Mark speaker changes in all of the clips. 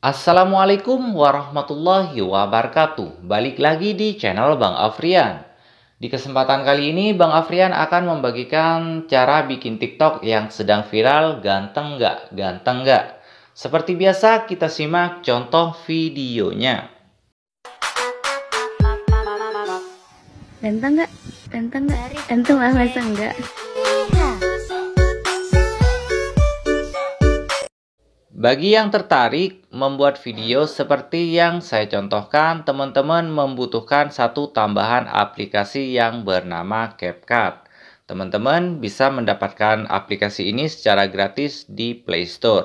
Speaker 1: Assalamualaikum warahmatullahi wabarakatuh. Balik lagi di channel Bang Afrian. Di kesempatan kali ini Bang Afrian akan membagikan cara bikin TikTok yang sedang viral ganteng nggak, ganteng nggak. Seperti biasa kita simak contoh videonya. Ganteng nggak? Ganteng nggak? Ganteng lah masa nggak? Bagi yang tertarik membuat video seperti yang saya contohkan, teman-teman membutuhkan satu tambahan aplikasi yang bernama CapCut. Teman-teman bisa mendapatkan aplikasi ini secara gratis di Play Store.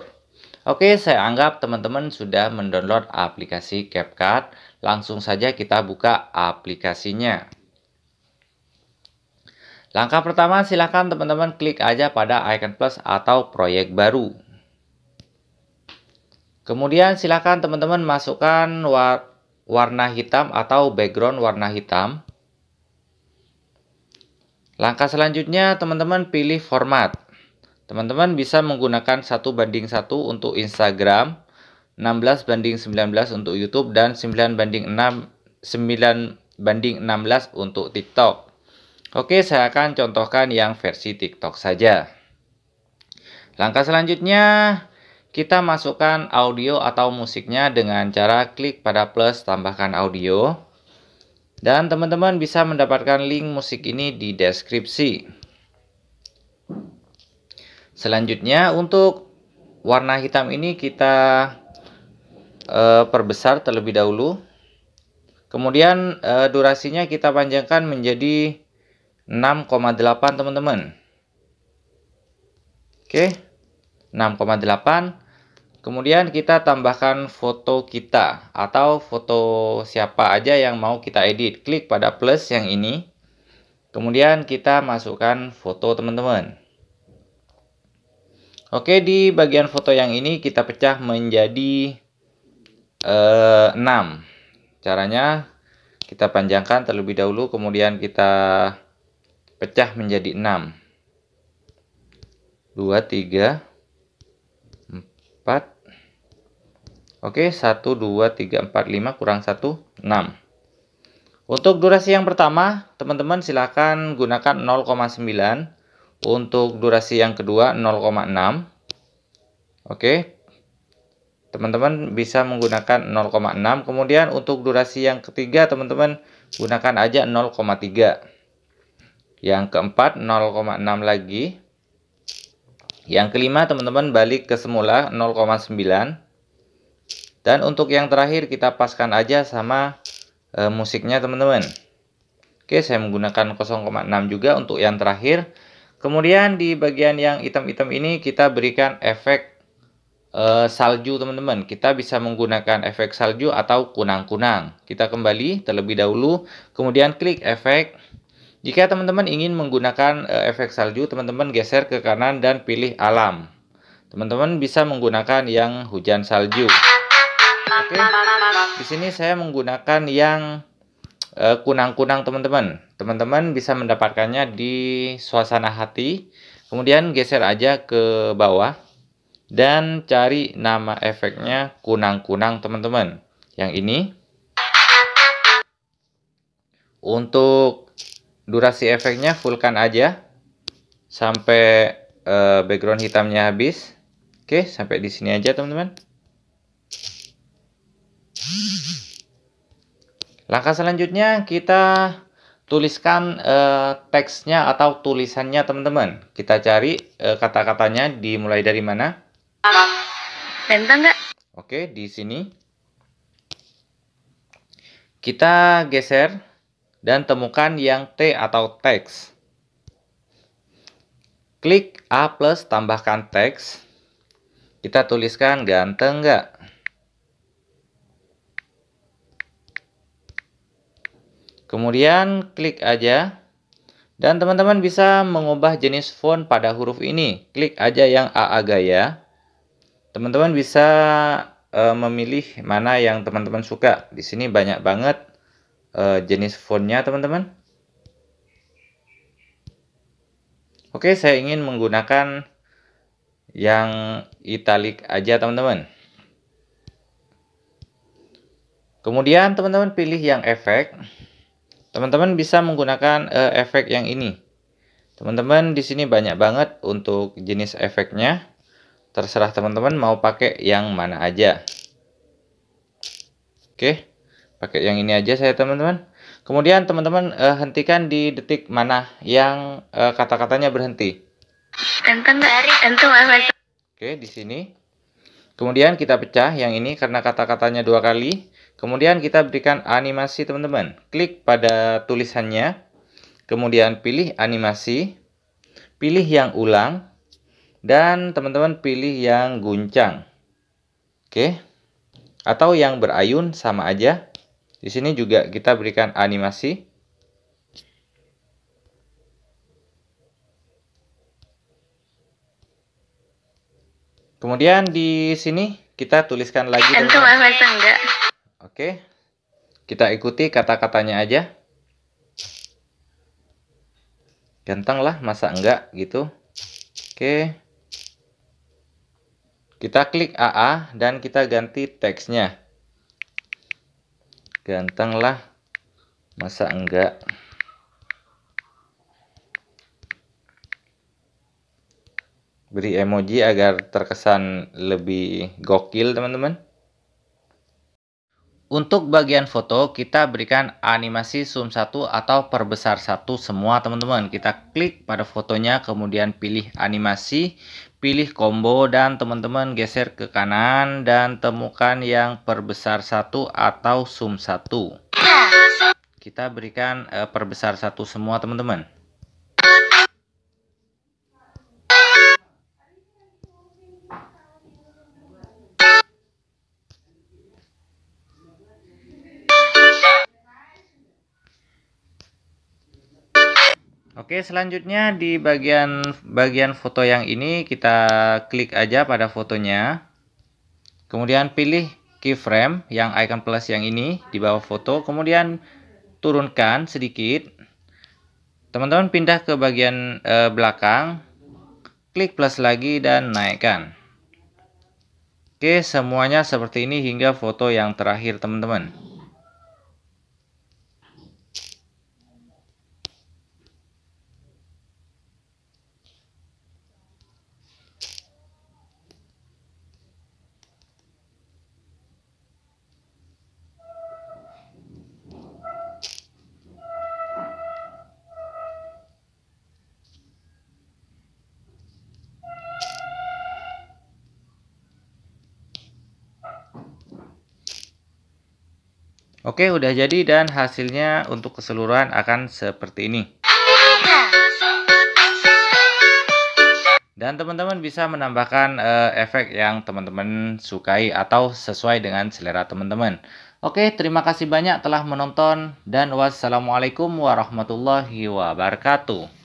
Speaker 1: Oke, saya anggap teman-teman sudah mendownload aplikasi CapCut. Langsung saja kita buka aplikasinya. Langkah pertama, silakan teman-teman klik aja pada icon plus atau proyek baru. Kemudian silakan teman-teman masukkan war warna hitam atau background warna hitam. Langkah selanjutnya teman-teman pilih format. Teman-teman bisa menggunakan satu banding satu untuk Instagram, 16 banding 19 untuk YouTube, dan 9 banding 6, 9 banding 16 untuk TikTok. Oke, saya akan contohkan yang versi TikTok saja. Langkah selanjutnya, kita masukkan audio atau musiknya dengan cara klik pada plus tambahkan audio. Dan teman-teman bisa mendapatkan link musik ini di deskripsi. Selanjutnya untuk warna hitam ini kita e, perbesar terlebih dahulu. Kemudian e, durasinya kita panjangkan menjadi 6,8 teman-teman. Oke. 6,8 Kemudian kita tambahkan foto kita atau foto siapa aja yang mau kita edit. Klik pada plus yang ini. Kemudian kita masukkan foto teman-teman. Oke, di bagian foto yang ini kita pecah menjadi eh, 6. Caranya kita panjangkan terlebih dahulu kemudian kita pecah menjadi 6. 2 3 4 Oke, 1, 2, 3, 4, 5, kurang 1, 6. Untuk durasi yang pertama, teman-teman silahkan gunakan 0,9. Untuk durasi yang kedua, 0,6. Oke, teman-teman bisa menggunakan 0,6. Kemudian untuk durasi yang ketiga, teman-teman gunakan aja 0,3. Yang keempat, 0,6 lagi. Yang kelima, teman-teman balik ke semula 0,9. Dan untuk yang terakhir kita paskan aja sama e, musiknya teman-teman. Oke, saya menggunakan 0,6 juga untuk yang terakhir. Kemudian di bagian yang hitam-hitam ini kita berikan efek e, salju teman-teman. Kita bisa menggunakan efek salju atau kunang-kunang. Kita kembali terlebih dahulu, kemudian klik efek. Jika teman-teman ingin menggunakan e, efek salju, teman-teman geser ke kanan dan pilih alam. Teman-teman bisa menggunakan yang hujan salju. Oke. Di sini saya menggunakan yang eh, kunang-kunang teman-teman. Teman-teman bisa mendapatkannya di suasana hati. Kemudian geser aja ke bawah dan cari nama efeknya kunang-kunang teman-teman. Yang ini untuk durasi efeknya fullkan aja sampai uh, background hitamnya habis. Oke, sampai di sini aja teman-teman. Langkah selanjutnya kita tuliskan eh, teksnya atau tulisannya teman-teman. Kita cari eh, kata-katanya dimulai dari mana? Bentang nggak? Oke, di sini. Kita geser dan temukan yang T atau teks. Klik A plus tambahkan teks. Kita tuliskan ganteng nggak? Kemudian klik aja. Dan teman-teman bisa mengubah jenis font pada huruf ini. Klik aja yang AA ya. Teman-teman bisa e, memilih mana yang teman-teman suka. Di sini banyak banget e, jenis fontnya teman-teman. Oke, saya ingin menggunakan yang italic aja teman-teman. Kemudian teman-teman pilih yang efek. Teman-teman bisa menggunakan uh, efek yang ini. Teman-teman di sini banyak banget untuk jenis efeknya. Terserah teman-teman mau pakai yang mana aja. Oke, pakai yang ini aja saya teman-teman. Kemudian teman-teman uh, hentikan di detik mana yang uh, kata-katanya berhenti. Oke, di sini. Kemudian kita pecah yang ini karena kata-katanya dua kali. Kemudian kita berikan animasi teman-teman. Klik pada tulisannya, kemudian pilih animasi, pilih yang ulang, dan teman-teman pilih yang guncang. Oke. Atau yang berayun sama aja. Di sini juga kita berikan animasi. Kemudian di sini kita tuliskan lagi. Antum Oke, kita ikuti kata-katanya aja. Ganteng lah, masa enggak gitu. Oke. Kita klik AA dan kita ganti teksnya. Ganteng lah, masa enggak. Beri emoji agar terkesan lebih gokil teman-teman. Untuk bagian foto kita berikan animasi zoom 1 atau perbesar satu semua teman-teman. Kita klik pada fotonya kemudian pilih animasi, pilih combo dan teman-teman geser ke kanan dan temukan yang perbesar satu atau zoom satu. Iya. Kita berikan eh, perbesar satu semua teman-teman. Oke, selanjutnya di bagian bagian foto yang ini kita klik aja pada fotonya. Kemudian pilih keyframe yang icon plus yang ini di bawah foto, kemudian turunkan sedikit. Teman-teman pindah ke bagian eh, belakang. Klik plus lagi dan naikkan. Oke, semuanya seperti ini hingga foto yang terakhir, teman-teman. Oke, udah jadi dan hasilnya untuk keseluruhan akan seperti ini. Dan teman-teman bisa menambahkan uh, efek yang teman-teman sukai atau sesuai dengan selera teman-teman. Oke, terima kasih banyak telah menonton dan wassalamualaikum warahmatullahi wabarakatuh.